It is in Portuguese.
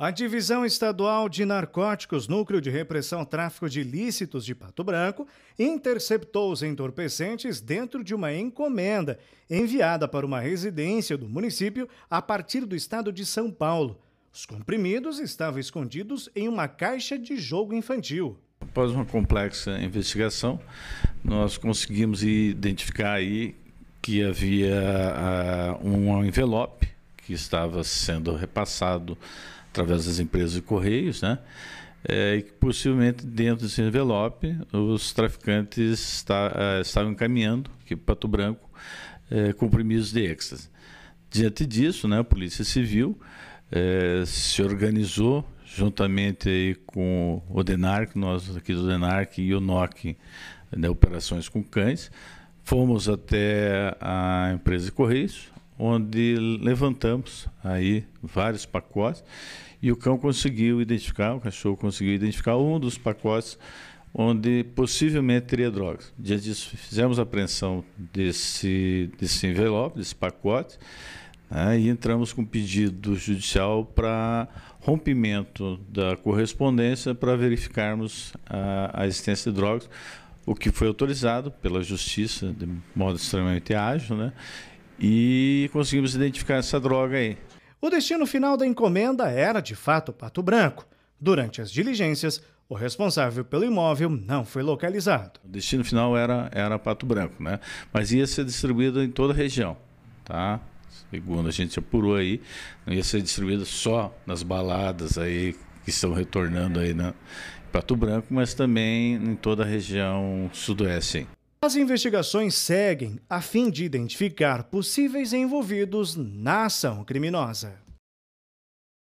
A Divisão Estadual de Narcóticos, Núcleo de Repressão ao Tráfico de Ilícitos de Pato Branco, interceptou os entorpecentes dentro de uma encomenda enviada para uma residência do município a partir do estado de São Paulo. Os comprimidos estavam escondidos em uma caixa de jogo infantil. Após uma complexa investigação, nós conseguimos identificar aí que havia uh, um envelope que estava sendo repassado através das empresas de correios, né? É, e que possivelmente dentro desse envelope os traficantes está, é, estavam encaminhando aqui para é Pato Branco é, comprimidos de êxtase. Diante disso, né, a Polícia Civil é, se organizou juntamente aí com o DENARC, nós aqui do DENARC e o NOC, né, Operações com Cães, Fomos até a empresa de Correios, onde levantamos aí vários pacotes e o cão conseguiu identificar, o cachorro conseguiu identificar um dos pacotes onde possivelmente teria drogas. Diante disso, fizemos a apreensão desse, desse envelope, desse pacote, né, e entramos com pedido judicial para rompimento da correspondência para verificarmos a, a existência de drogas, o que foi autorizado pela Justiça de modo extremamente ágil, né? e conseguimos identificar essa droga aí. O destino final da encomenda era, de fato, Pato Branco. Durante as diligências, o responsável pelo imóvel não foi localizado. O destino final era, era Pato Branco, né? Mas ia ser distribuído em toda a região, tá? Segundo a gente apurou aí, não ia ser distribuído só nas baladas aí que estão retornando aí na né, Pato Branco, mas também em toda a região sudoeste. As investigações seguem a fim de identificar possíveis envolvidos na ação criminosa.